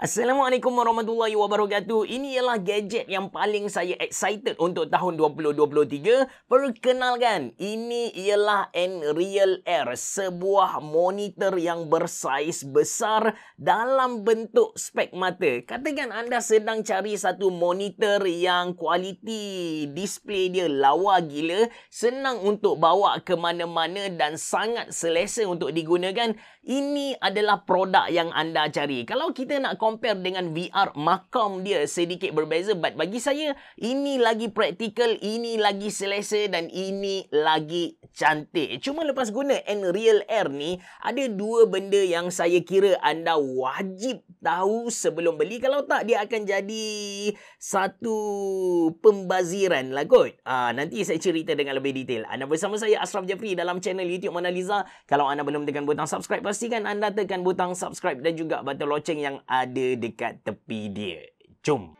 Assalamualaikum warahmatullahi wabarakatuh. Ini ialah gadget yang paling saya excited untuk tahun 2023. Perkenalkan, ini ialah Nreal Air, sebuah monitor yang bersaiz besar dalam bentuk spek mata. Katakan anda sedang cari satu monitor yang kualiti display dia lawa gila, senang untuk bawa ke mana-mana dan sangat selesa untuk digunakan. Ini adalah produk yang anda cari. Kalau kita nak compare dengan VR makam dia sedikit berbeza but bagi saya ini lagi praktikal ini lagi selesa dan ini lagi cantik cuma lepas guna Nreal Air ni ada dua benda yang saya kira anda wajib tahu sebelum beli kalau tak dia akan jadi satu pembaziran lah kot uh, nanti saya cerita dengan lebih detail anda bersama saya Asraf Jafri dalam channel YouTube Mona Lisa kalau anda belum tekan butang subscribe pastikan anda tekan butang subscribe dan juga butang loceng yang ada ada dekat tepi dia. Jom!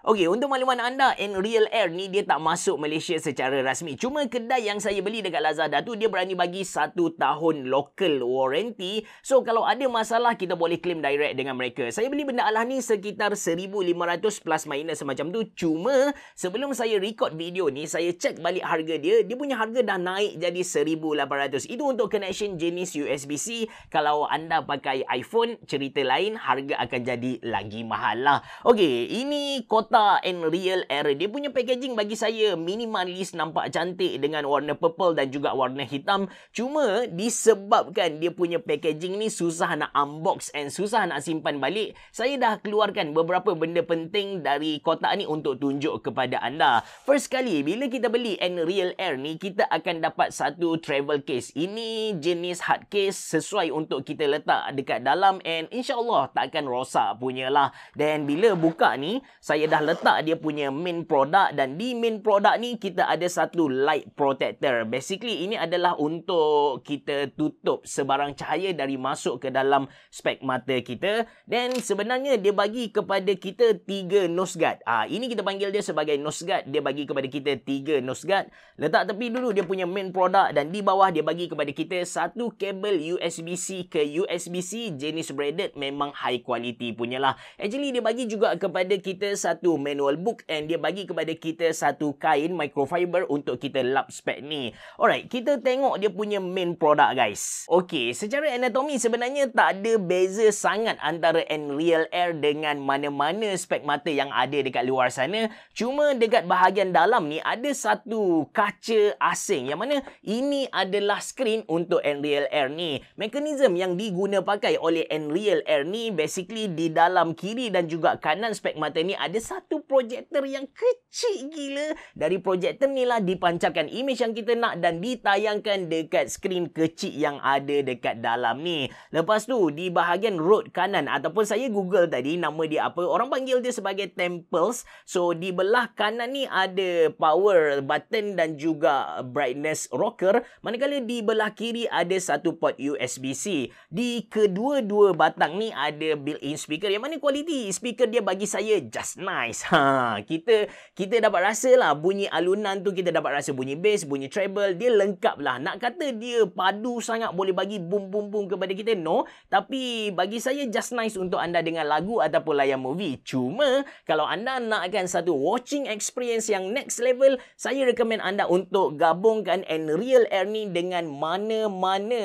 Okey, untuk makluman anda, in real air ni dia tak masuk Malaysia secara rasmi. Cuma kedai yang saya beli dekat Lazada tu, dia berani bagi satu tahun local warranty. So, kalau ada masalah, kita boleh claim direct dengan mereka. Saya beli benda alah ni sekitar 1500 plus minus macam tu. Cuma, sebelum saya record video ni, saya cek balik harga dia. Dia punya harga dah naik jadi 1800. Itu untuk connection jenis USB-C. Kalau anda pakai iPhone, cerita lain, harga akan jadi lagi mahal lah. Okey, ini kotak Dota and Real Air. Dia punya packaging bagi saya minimalis nampak cantik dengan warna purple dan juga warna hitam. Cuma disebabkan dia punya packaging ni susah nak unbox and susah nak simpan balik, saya dah keluarkan beberapa benda penting dari kotak ni untuk tunjuk kepada anda. First kali, bila kita beli and Real Air ni, kita akan dapat satu travel case. Ini jenis hard case sesuai untuk kita letak dekat dalam and insyaAllah takkan rosak punya lah. Dan bila buka ni, saya dah dah letak dia punya main product dan di main product ni kita ada satu light protector. Basically ini adalah untuk kita tutup sebarang cahaya dari masuk ke dalam spek mata kita. Dan sebenarnya dia bagi kepada kita tiga nose guard. Ah ini kita panggil dia sebagai nose guard. Dia bagi kepada kita tiga nose guard. Letak tepi dulu dia punya main product dan di bawah dia bagi kepada kita satu kabel USB-C ke USB-C jenis braided memang high quality punyalah. Actually dia bagi juga kepada kita satu satu manual book and dia bagi kepada kita satu kain microfiber untuk kita lap spek ni. Alright, kita tengok dia punya main product guys. Okay, secara anatomi sebenarnya tak ada beza sangat antara Unreal Air dengan mana-mana spek mata yang ada dekat luar sana. Cuma dekat bahagian dalam ni ada satu kaca asing yang mana ini adalah screen untuk Unreal Air ni. Mekanisme yang diguna pakai oleh Unreal Air ni basically di dalam kiri dan juga kanan spek mata ni ada satu satu projektor yang kecil gila dari projektor ni lah dipancarkan imej yang kita nak dan ditayangkan dekat skrin kecil yang ada dekat dalam ni. Lepas tu di bahagian road kanan ataupun saya google tadi nama dia apa orang panggil dia sebagai temples. So di belah kanan ni ada power button dan juga brightness rocker manakala di belah kiri ada satu port USB-C. Di kedua-dua batang ni ada built-in speaker yang mana kualiti speaker dia bagi saya just nice nice. Ha, kita kita dapat rasa lah bunyi alunan tu kita dapat rasa bunyi bass, bunyi treble. Dia lengkap lah. Nak kata dia padu sangat boleh bagi boom boom boom kepada kita. No. Tapi bagi saya just nice untuk anda dengan lagu ataupun layar movie. Cuma kalau anda nakkan satu watching experience yang next level, saya recommend anda untuk gabungkan and real ni dengan mana-mana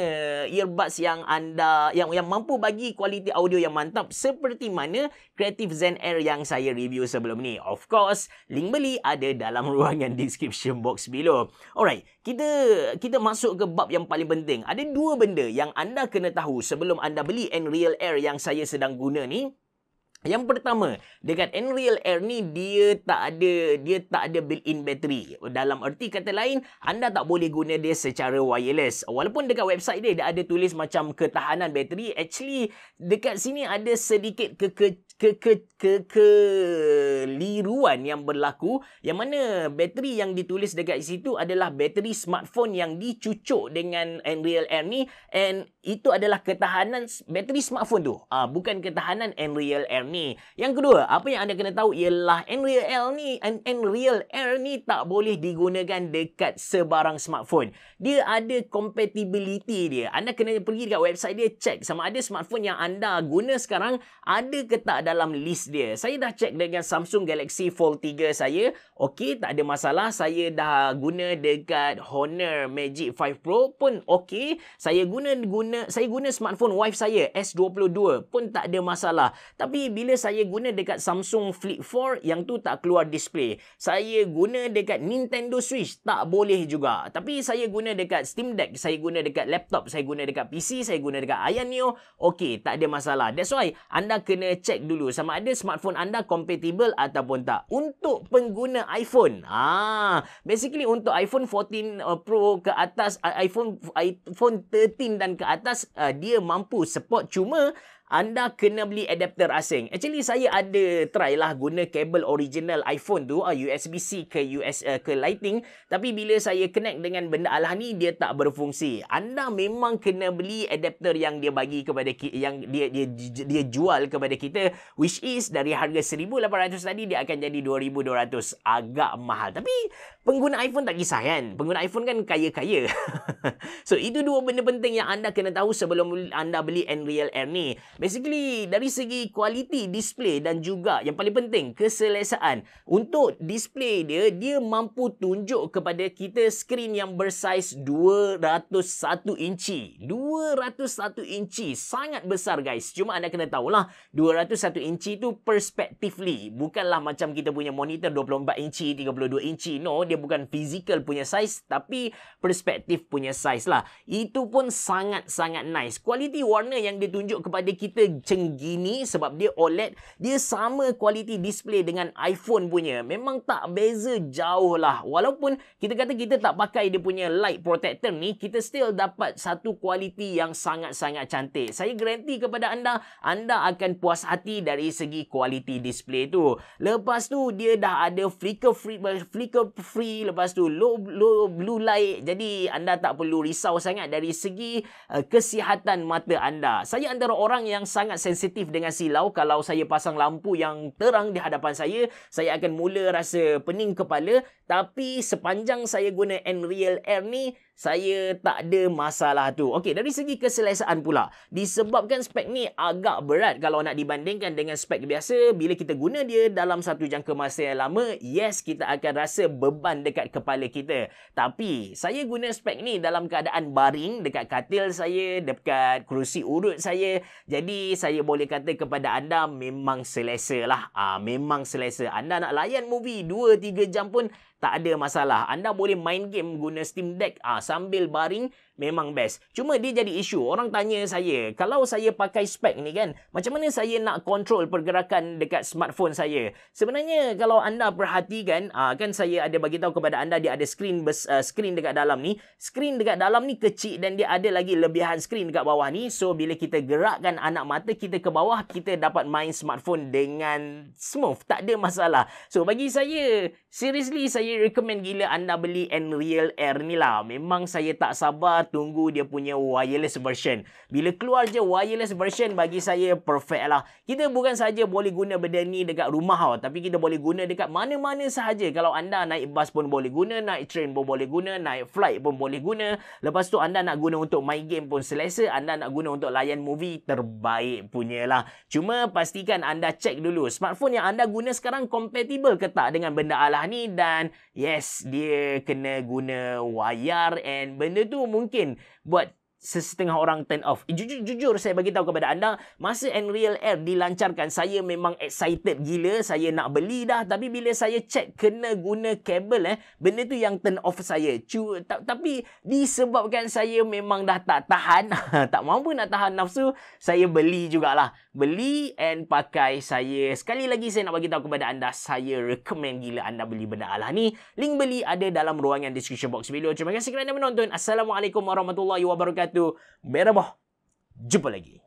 earbuds yang anda yang yang mampu bagi kualiti audio yang mantap seperti mana Creative Zen Air yang saya review sebelum ni. Of course, link beli ada dalam ruangan description box below. Alright, kita kita masuk ke bab yang paling penting. Ada dua benda yang anda kena tahu sebelum anda beli Enreal Air yang saya sedang guna ni. Yang pertama, dekat Unreal Air ni dia tak ada dia tak ada built-in battery. Dalam erti kata lain, anda tak boleh guna dia secara wireless. Walaupun dekat website dia dia ada tulis macam ketahanan bateri, actually dekat sini ada sedikit ke ke ke ke keliruan yang berlaku yang mana bateri yang ditulis dekat situ adalah bateri smartphone yang dicucuk dengan Unreal Air ni and itu adalah ketahanan bateri smartphone tu ah bukan ketahanan Unreal Air ni ni. Yang kedua, apa yang anda kena tahu ialah Unreal L ni, Unreal Air ni tak boleh digunakan dekat sebarang smartphone. Dia ada compatibility dia. Anda kena pergi dekat website dia check sama ada smartphone yang anda guna sekarang ada ke tak dalam list dia. Saya dah check dengan Samsung Galaxy Fold 3 saya. Okey, tak ada masalah. Saya dah guna dekat Honor Magic 5 Pro pun okey. Saya guna guna saya guna smartphone wife saya S22 pun tak ada masalah. Tapi bila bila saya guna dekat Samsung Flip 4 yang tu tak keluar display. Saya guna dekat Nintendo Switch tak boleh juga. Tapi saya guna dekat Steam Deck, saya guna dekat laptop, saya guna dekat PC, saya guna dekat Ion Neo, okey, tak ada masalah. That's why anda kena check dulu sama ada smartphone anda compatible ataupun tak. Untuk pengguna iPhone, ah, basically untuk iPhone 14 uh, Pro ke atas iPhone iPhone 13 dan ke atas uh, dia mampu support cuma anda kena beli adapter asing. Actually saya ada try lah guna kabel original iPhone tu ah USB-C ke US uh, eh, ke Lightning tapi bila saya connect dengan benda alah ni dia tak berfungsi. Anda memang kena beli adapter yang dia bagi kepada ki- yang dia, dia dia dia jual kepada kita which is dari harga 1800 tadi dia akan jadi 2200 agak mahal. Tapi pengguna iPhone tak kisah kan. Pengguna iPhone kan kaya-kaya. so itu dua benda penting yang anda kena tahu sebelum anda beli Unreal Air ni. Basically, dari segi kualiti display dan juga yang paling penting, keselesaan. Untuk display dia, dia mampu tunjuk kepada kita skrin yang bersaiz 201 inci. 201 inci. Sangat besar, guys. Cuma anda kena tahulah, 201 inci tu perspectively. Bukanlah macam kita punya monitor 24 inci, 32 inci. No, dia bukan physical punya size tapi perspektif punya size lah. Itu pun sangat-sangat nice. Kualiti warna yang ditunjuk kepada kita kita cenggini sebab dia OLED dia sama kualiti display dengan iPhone punya memang tak beza jauh lah walaupun kita kata kita tak pakai dia punya light protector ni kita still dapat satu kualiti yang sangat-sangat cantik saya garanti kepada anda anda akan puas hati dari segi kualiti display tu lepas tu dia dah ada flicker free flicker free lepas tu low, low blue light jadi anda tak perlu risau sangat dari segi uh, kesihatan mata anda saya antara orang yang yang sangat sensitif dengan silau kalau saya pasang lampu yang terang di hadapan saya saya akan mula rasa pening kepala tapi sepanjang saya guna Nreal Air ni saya tak ada masalah tu. Okey, dari segi keselesaan pula, disebabkan spek ni agak berat kalau nak dibandingkan dengan spek biasa, bila kita guna dia dalam satu jangka masa yang lama, yes, kita akan rasa beban dekat kepala kita. Tapi, saya guna spek ni dalam keadaan baring dekat katil saya, dekat kerusi urut saya. Jadi, saya boleh kata kepada anda, memang selesa lah. Ha, memang selesa. Anda nak layan movie 2-3 jam pun, tak ada masalah. Anda boleh main game guna Steam Deck ah sambil baring memang best. Cuma dia jadi isu. Orang tanya saya, kalau saya pakai spek ni kan, macam mana saya nak kontrol pergerakan dekat smartphone saya? Sebenarnya kalau anda perhatikan, ah, kan saya ada bagi tahu kepada anda dia ada screen bes, ah, screen dekat dalam ni. Screen dekat dalam ni kecil dan dia ada lagi lebihan screen dekat bawah ni. So bila kita gerakkan anak mata kita ke bawah, kita dapat main smartphone dengan smooth, tak ada masalah. So bagi saya, seriously saya recommend gila anda beli Unreal Air ni lah. Memang saya tak sabar tunggu dia punya wireless version. Bila keluar je wireless version bagi saya perfect lah. Kita bukan saja boleh guna benda ni dekat rumah tau. Tapi kita boleh guna dekat mana-mana sahaja. Kalau anda naik bus pun boleh guna. Naik train pun boleh guna. Naik flight pun boleh guna. Lepas tu anda nak guna untuk main game pun selesa. Anda nak guna untuk layan movie terbaik punya lah. Cuma pastikan anda cek dulu. Smartphone yang anda guna sekarang compatible ke tak dengan benda alah ni. Dan yes, dia kena guna wire. And benda tu mungkin thinking what sesetengah orang turn off. Eh, jujur, jujur saya bagi tahu kepada anda, masa Unreal Air dilancarkan, saya memang excited gila, saya nak beli dah. Tapi bila saya check kena guna kabel eh, benda tu yang turn off saya. Tapi disebabkan saya memang dah tak tahan, tak mampu nak tahan nafsu, saya beli jugalah. Beli and pakai saya. Sekali lagi saya nak bagi tahu kepada anda, saya recommend gila anda beli benda alah ni. Link beli ada dalam ruangan description box below. Terima kasih kerana menonton. Assalamualaikum warahmatullahi wabarakatuh tu. Merhaba. Jumpa lagi.